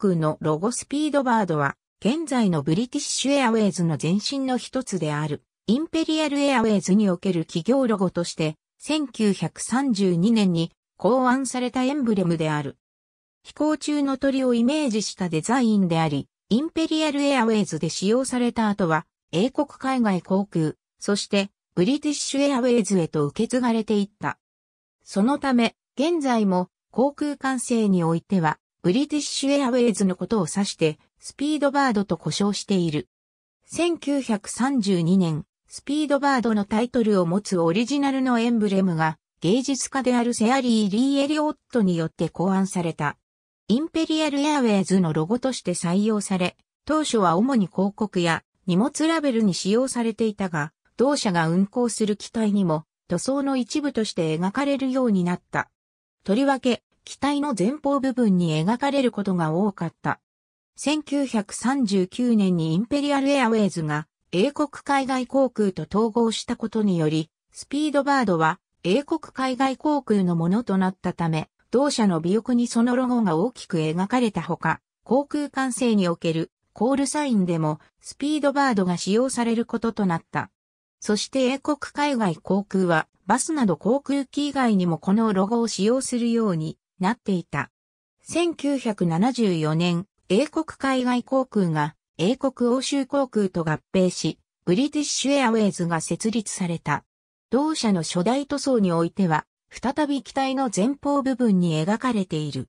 空のロゴスピードバードは、現在のブリティッシュエアウェイズの前身の一つである、インペリアルエアウェイズにおける企業ロゴとして、1932年に考案されたエンブレムである。飛行中の鳥をイメージしたデザインであり、インペリアルエアウェイズで使用された後は、英国海外航空、そしてブリティッシュエアウェイズへと受け継がれていった。そのため、現在も航空管制においては、ブリティッシュエアウェイズのことを指して、スピードバードと呼称している。1932年、スピードバードのタイトルを持つオリジナルのエンブレムが、芸術家であるセアリー・リー・エリオットによって考案された。インペリアルエアウェイズのロゴとして採用され、当初は主に広告や荷物ラベルに使用されていたが、同社が運航する機体にも塗装の一部として描かれるようになった。とりわけ、機体の前方部分に描かれることが多かった。1939年にインペリアルエアウェイズが英国海外航空と統合したことにより、スピードバードは英国海外航空のものとなったため、同社の尾翼にそのロゴが大きく描かれたほか、航空管制におけるコールサインでもスピードバードが使用されることとなった。そして英国海外航空はバスなど航空機以外にもこのロゴを使用するようになっていた。1974年、英国海外航空が英国欧州航空と合併し、ブリティッシュエアウェイズが設立された。同社の初代塗装においては、再び機体の前方部分に描かれている。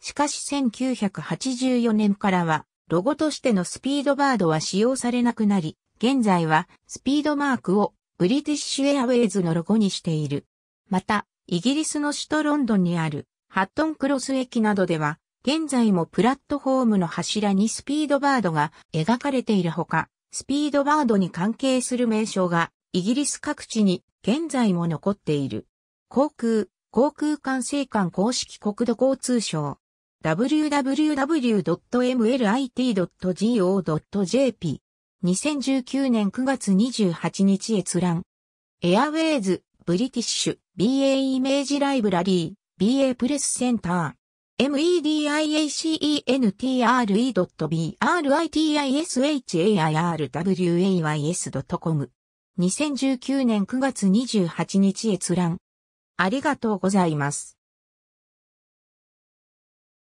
しかし1984年からは、ロゴとしてのスピードバードは使用されなくなり、現在はスピードマークをブリティッシュエアウェイズのロゴにしている。また、イギリスの首都ロンドンにあるハットンクロス駅などでは、現在もプラットフォームの柱にスピードバードが描かれているほか、スピードバードに関係する名称がイギリス各地に現在も残っている。航空、航空管制官公式国土交通省 www.mlit.go.jp 2019年9月28日閲覧エアウェイズ、ブリティッシュ、BA イメージライブラリー BA プレスセンター。mediacentre.britisairways.com h 2019年9月28日閲覧。ありがとうございます。